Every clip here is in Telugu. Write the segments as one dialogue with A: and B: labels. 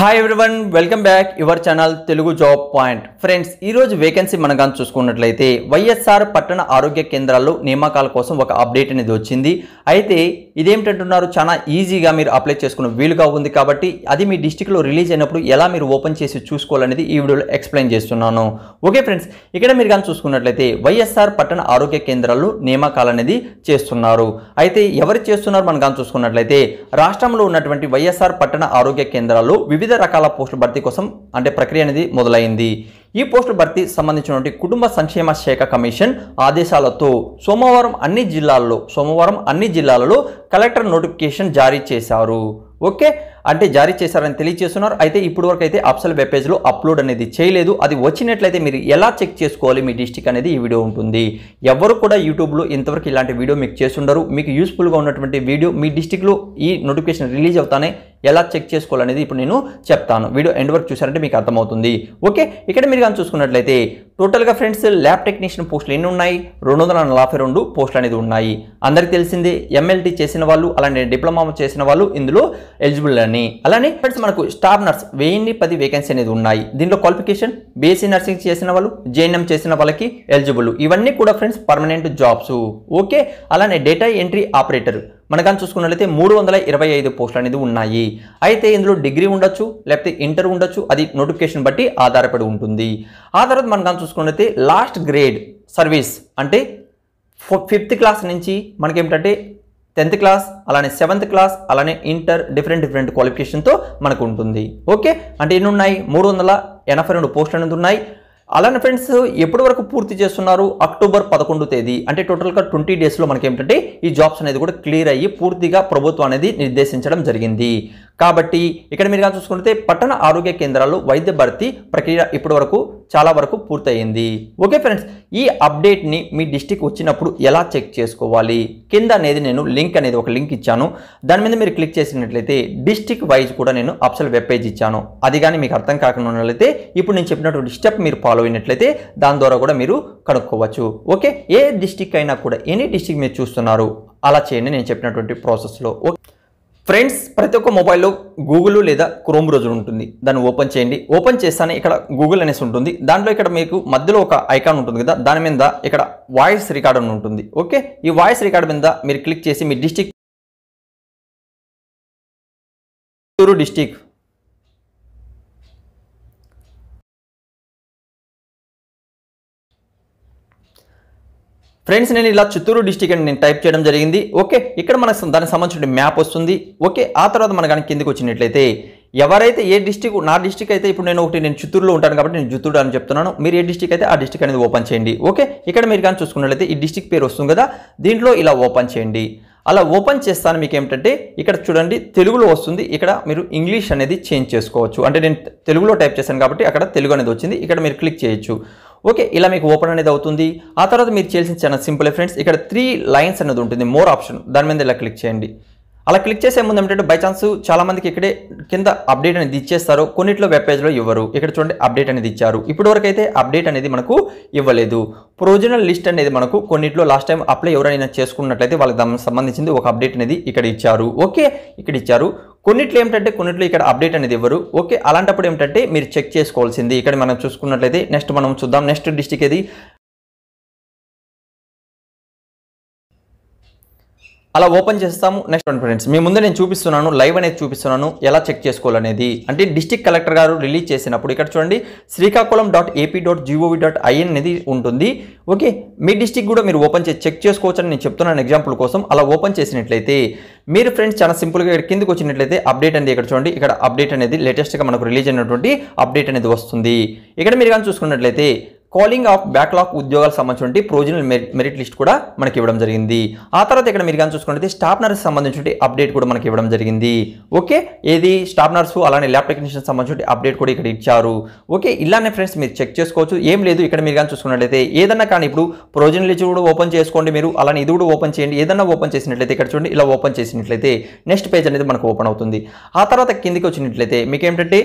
A: hi everyone welcome back your channel Telugu job point friends ఈరోజు వేకెన్సీ మనం కానీ చూసుకున్నట్లయితే వైఎస్ఆర్ పట్టణ ఆరోగ్య కేంద్రాల్లో నియామకాల కోసం ఒక అప్డేట్ అనేది వచ్చింది అయితే ఇదేమిటంటున్నారు చాలా ఈజీగా మీరు అప్లై చేసుకునే వీలుగా ఉంది కాబట్టి అది మీ డిస్టిక్లో రిలీజ్ అయినప్పుడు ఎలా మీరు ఓపెన్ చేసి చూసుకోవాలనేది ఈ వీడియోలో ఎక్స్ప్లెయిన్ చేస్తున్నాను ఓకే ఫ్రెండ్స్ ఇక్కడ మీరు కానీ చూసుకున్నట్లయితే వైఎస్ఆర్ పట్టణ ఆరోగ్య కేంద్రాల్లో నియామకాలు అనేది చేస్తున్నారు అయితే ఎవరు చేస్తున్నారు మనం కానీ చూసుకున్నట్లయితే రాష్ట్రంలో ఉన్నటువంటి వైఎస్ఆర్ పట్టణ ఆరోగ్య కేంద్రాల్లో వివిధ వివిధ రకాల పోస్టుల భర్తీ కోసం అంటే ప్రక్రియ అనేది మొదలైంది ఈ పోస్టుల భర్తీ సంబంధించినటువంటి కుటుంబ సంక్షేమ శాఖ కమిషన్ ఆదేశాలతో సోమవారం అన్ని జిల్లాల్లో సోమవారం అన్ని జిల్లాలలో కలెక్టర్ నోటిఫికేషన్ జారీ చేశారు ఓకే అంటే జారీ చేశారని తెలియజేస్తున్నారు అయితే ఇప్పుడు వరకు అయితే అప్సల్ వెబ్ పేజ్లో అప్లోడ్ అనేది చేయలేదు అది వచ్చినట్లయితే మీరు ఎలా చెక్ చేసుకోవాలి మీ డిస్టిక్ అనేది ఈ వీడియో ఉంటుంది ఎవరు కూడా యూట్యూబ్లో ఇంతవరకు ఇలాంటి వీడియో మీకు చేస్తుండరు మీకు యూస్ఫుల్గా ఉన్నటువంటి వీడియో మీ డిస్టిక్లో ఈ నోటిఫికేషన్ రిలీజ్ అవుతానే ఎలా చెక్ చేసుకోవాలనేది ఇప్పుడు నేను చెప్తాను వీడియో ఎండ్ వరకు చూసారంటే మీకు అర్థమవుతుంది ఓకే ఇక్కడ మీరు కానీ చూసుకున్నట్లయితే టోటల్గా ఫ్రెండ్స్ ల్యాబ్ టెక్నీషియన్ పోస్టులు ఎన్ని ఉన్నాయి రెండు వందల నలభై రెండు పోస్టులు అనేది ఉన్నాయి అందరికీ తెలిసింది ఎంఎల్టీ చేసిన వాళ్ళు అలానే డిప్లొమా చేసిన వాళ్ళు ఇందులో ఎలిజిబుల్ అని అలానే ఫ్రెండ్స్ మనకు స్టాఫ్ నర్స్ వెయ్యిన్ని పది వేకెన్సీ అనేది ఉన్నాయి దీంట్లో క్వాలిఫికేషన్ బీఎస్సీ నర్సింగ్ చేసిన వాళ్ళు జేఎన్ఎం చేసిన వాళ్ళకి ఎలిజిబుల్ ఇవన్నీ కూడా ఫ్రెండ్స్ పర్మనెంట్ జాబ్స్ ఓకే అలానే డేటా ఎంట్రీ ఆపరేటర్ మనకని చూసుకున్నట్లయితే మూడు వందల ఇరవై ఐదు పోస్టులు అనేది ఉన్నాయి అయితే ఇందులో డిగ్రీ ఉండొచ్చు లేకపోతే ఇంటర్ ఉండొచ్చు అది నోటిఫికేషన్ బట్టి ఆధారపడి ఉంటుంది ఆ తర్వాత మనకని చూసుకున్నట్లయితే లాస్ట్ గ్రేడ్ సర్వీస్ అంటే ఫిఫ్త్ క్లాస్ నుంచి మనకేమిటంటే టెన్త్ క్లాస్ అలానే సెవెంత్ క్లాస్ అలానే ఇంటర్ డిఫరెంట్ డిఫరెంట్ క్వాలిఫికేషన్తో మనకు ఉంటుంది ఓకే అంటే ఎన్ని ఉన్నాయి మూడు వందల ఎనభై రెండు పోస్టులు అనేది ఉన్నాయి అలానే ఫ్రెండ్స్ ఎప్పటి వరకు పూర్తి చేస్తున్నారు అక్టోబర్ పదకొండు తేదీ అంటే టోటల్గా ట్వంటీ డేస్లో మనకి ఏంటంటే ఈ జాబ్స్ అనేది కూడా క్లియర్ అయ్యి పూర్తిగా ప్రభుత్వం అనేది నిర్దేశించడం జరిగింది కాబట్టి ఇక్కడ మీరు కానీ చూసుకుంటే పట్టణ ఆరోగ్య కేంద్రాలు వైద్య భర్తీ ప్రక్రియ ఇప్పటి వరకు చాలా వరకు పూర్తయింది ఓకే ఫ్రెండ్స్ ఈ అప్డేట్ని మీ డిస్టిక్ వచ్చినప్పుడు ఎలా చెక్ చేసుకోవాలి కింద అనేది నేను లింక్ అనేది ఒక లింక్ ఇచ్చాను దాని మీద మీరు క్లిక్ చేసినట్లయితే డిస్టిక్ వైజ్ కూడా నేను అప్సల్ వెబ్ పేజ్ ఇచ్చాను అది కానీ మీకు అర్థం కాకుండా ఉన్నట్లయితే ఇప్పుడు నేను చెప్పినటువంటి స్టెప్ మీరు ఫాలో అయినట్లయితే దాని ద్వారా కూడా మీరు కనుక్కోవచ్చు ఓకే ఏ డిస్టిక్ అయినా కూడా ఎనీ డిస్టిక్ మీరు చూస్తున్నారు అలా చేయండి నేను చెప్పినటువంటి ప్రాసెస్లో ఓకే ఫ్రెండ్స్ ప్రతి ఒక్క మొబైల్లో గూగుల్ లేదా క్రోమ్ బ్రౌజర్ ఉంటుంది దాన్ని ఓపెన్ చేయండి ఓపెన్ చేస్తానే ఇక్కడ గూగుల్ అనేసి ఉంటుంది దాంట్లో ఇక్కడ మీకు మధ్యలో ఒక ఐకాన్ ఉంటుంది కదా దాని మీద ఇక్కడ వాయిస్ రికార్డ్ అని ఉంటుంది ఓకే ఈ వాయిస్ రికార్డ్ మీద మీరు క్లిక్ చేసి మీ డిస్టిక్ చిత్తూరు డిస్టిక్ ఫ్రెండ్స్ నేను ఇలా చిత్తూరు డిస్టిక్ అని నేను టైప్ చేయడం జరిగింది ఓకే ఇక్కడ మనకు దానికి సంబంధించిన మ్యాప్ వస్తుంది ఓకే ఆ తర్వాత మన కానీ కిందకు వచ్చినట్లయితే ఎవరైతే ఏ డిస్టిక్ నా డిస్టిక్ అయితే ఇప్పుడు నేను ఒకటి నేను చిత్తూరులో ఉంటాను కాబట్టి నేను చిత్తూరు అని చెప్తున్నాను మీరు ఏ డిస్టిక్ అయితే ఆ డిస్టిక్ అనేది ఓపెన్ చేయండి ఓకే ఇక్కడ మీరు కానీ చూసుకున్నట్లయితే ఈ డిస్టిక్ పేరు వస్తుంది కదా దీంట్లో ఇలా ఓపెన్ చేయండి అలా ఓపెన్ చేస్తాను మీకు ఏమిటంటే ఇక్కడ చూడండి తెలుగులో వస్తుంది ఇక్కడ మీరు ఇంగ్లీష్ అనేది చేంజ్ చేసుకోవచ్చు అంటే నేను తెలుగులో టైప్ చేశాను కాబట్టి అక్కడ తెలుగు అనేది వచ్చింది ఇక్కడ మీరు క్లిక్ చేయొచ్చు ఓకే ఇలా మీకు ఓపెన్ అనేది అవుతుంది ఆ తర్వాత మీరు చేసిన చాలా సింపుల్ ఫ్రెండ్స్ ఇక్కడ త్రీ లైన్స్ అనేది ఉంటుంది మోర్ ఆప్షన్ దాని మీద ఇలా క్లిక్ చేయండి అలా క్లిక్ చేసే ముందు ఏంటంటే బై ఛాన్స్ చాలా మందికి ఇక్కడే కింద అప్డేట్ అనేది ఇచ్చేస్తారు కొన్నిట్లో వెబ్ పేజ్లో ఇవ్వరు ఇక్కడ చూడండి అప్డేట్ అనేది ఇచ్చారు వరకు అయితే అప్డేట్ అనేది మనకు ఇవ్వలేదు ప్రొవిజనల్ లిస్ట్ అనేది మనకు కొన్నిట్లో లాస్ట్ టైం అప్లై ఎవరైనా చేసుకున్నట్లయితే వాళ్ళకి దానికి సంబంధించింది ఒక అప్డేట్ అనేది ఇక్కడ ఇచ్చారు ఓకే ఇక్కడ ఇచ్చారు కొన్నిట్లో ఏంటంటే కొన్నిట్లో ఇక్కడ అప్డేట్ అనేది ఇవ్వరు ఓకే అలాంటప్పుడు ఏమిటంటే మీరు చెక్ చేసుకోవాల్సింది ఇక్కడ మనం చూసుకున్నట్లయితే నెక్స్ట్ మనం చూద్దాం నెక్స్ట్ డిస్టిక్ ఏది అలా ఓపెన్ చేస్తాము నెక్స్ట్ వన్ ఫ్రెండ్స్ మీ ముందు నేను చూపిస్తున్నాను లైవ్ అనేది చూపిస్తున్నాను ఎలా చెక్ చేసుకోవాలనేది అంటే డిస్టిక్ కలెక్టర్ గారు రిలీజ్ చేసినప్పుడు ఇక్కడ చూడండి Srikakulam dot AP dot GOV dot IN అనేది ఉంటుంది ఓకే మీ డిస్టిక్ కూడా మీరు ఓపెన్ చేసి చెక్ చేసుకోవచ్చని నేను చెప్తున్నాను ఎగ్జాంపుల్ కోసం అలా ఓపెన్ చేసినట్లయితే మీరు ఫ్రెండ్స్ చాలా సింపుల్గా ఇక్కడ కిందకి వచ్చినట్లయితే అప్డేట్ అనేది ఇక్కడ చూడండి ఇక్కడ అప్డేట్ అనేది లేటెస్ట్గా మనకు రిలీజ్ అయినటువంటి అప్డేట్ అనేది వస్తుంది ఇక్కడ మీరు కానీ చూసుకున్నట్లయితే కాలింగ్ ఆఫ్ బ్యాక్లాగ్ ఉద్యోగాలకు సంబంధించిన ప్రొవిజనల్ మెరిట్ లిస్ట్ కూడా మనకి ఇవ్వడం జరిగింది ఆ తర్వాత ఇక్కడ మీరు కానీ చూసుకుంటే స్టాఫ్ నర్స్ సంబంధించిన అప్డేట్ కూడా మనకి ఇవ్వడం జరిగింది ఓకే ఏది స్టాఫ్ నర్స్ అలానే ల్యాబ్ టెక్నీషియన్ సంబంధించిన అప్డేట్ కూడా ఇక్కడ ఇచ్చారు ఓకే ఇలానే ఫ్రెండ్స్ మీరు చెక్ చేసుకోవచ్చు ఏం లేదు ఇక్కడ మీరు కానీ చూసుకున్నట్లయితే ఏదన్నా కానీ ఇప్పుడు ప్రొవిజనల్ లిస్ట్ కూడా ఓపెన్ చేసుకోండి మీరు అలానే ఇది కూడా ఓపెన్ చేయండి ఏదన్నా ఓపెన్ చేసినట్లయితే ఇక్కడ చూడండి ఇలా ఓపెన్ చేసినట్లయితే నెక్స్ట్ పేజ్ అనేది మనకు ఓపెన్ అవుతుంది ఆ తర్వాత కిందికి వచ్చినట్లయితే మీకు ఏంటంటే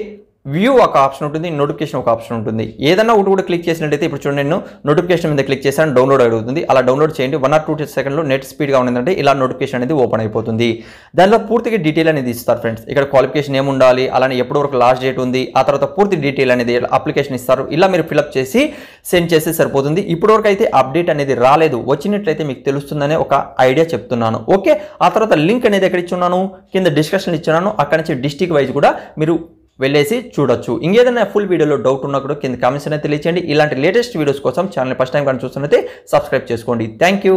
A: వ్యూ ఒక ఆప్షన్ ఉంటుంది నోటిఫికేషన్ ఒక ఆప్షన్ ఉంటుంది ఏదైనా ఒకటి కూడా క్లిక్ చేసినట్టయితే ఇప్పుడు చూడండి నేను నోటిఫికేషన్ మీద క్లిక్ చేశాను డౌన్లోడ్ అడుగుతుంది అలా డౌన్లోడ్ చేయండి వన్ ఆర్ టూ సెకండ్లో నెట్ స్పీడ్గా ఉండేదంటే ఇలా నోటిఫికేషన్ అనేది ఓపెన్ అయిపోతుంది దానిలో పూర్తిగా డీటెయిల్ అనేది ఇస్తారు ఫ్రెండ్స్ ఇక్కడ క్వాలిఫికేషన్ ఉండాలి అలానే ఎప్పటి వరకు లాస్ట్ డేట్ ఉంది ఆ తర్వాత పూర్తి డీటెయిల్ అనేది అప్లికేషన్ ఇస్తారు ఇలా మీరు ఫిలప్ చేసి సెండ్ చేస్తే సరిపోతుంది ఇప్పటివరకు అయితే అప్డేట్ అనేది రాలేదు వచ్చినట్లయితే మీకు తెలుస్తుందనే ఒక ఐడియా చెప్తున్నాను ఓకే ఆ తర్వాత లింక్ అనేది ఎక్కడ ఇచ్చున్నాను కింద డిస్కషన్ ఇచ్చున్నాను అక్కడ నుంచి డిస్టిక్ వైజ్ కూడా మీరు వెళ్ళేసి చూడొచ్చు ఇంకేదైనా ఫుల్ వీడియోలో డౌట్ ఉన్నప్పుడు కింద కామెంట్స్ అయినా తెలియచేయండి ఇలాంటి లేటెస్ట్ వీడియోస్ కోసం ఛానల్ ఫస్ట్ టైం కానీ చూస్తున్నది సబ్స్క్రైబ్ చేసుకోండి థ్యాంక్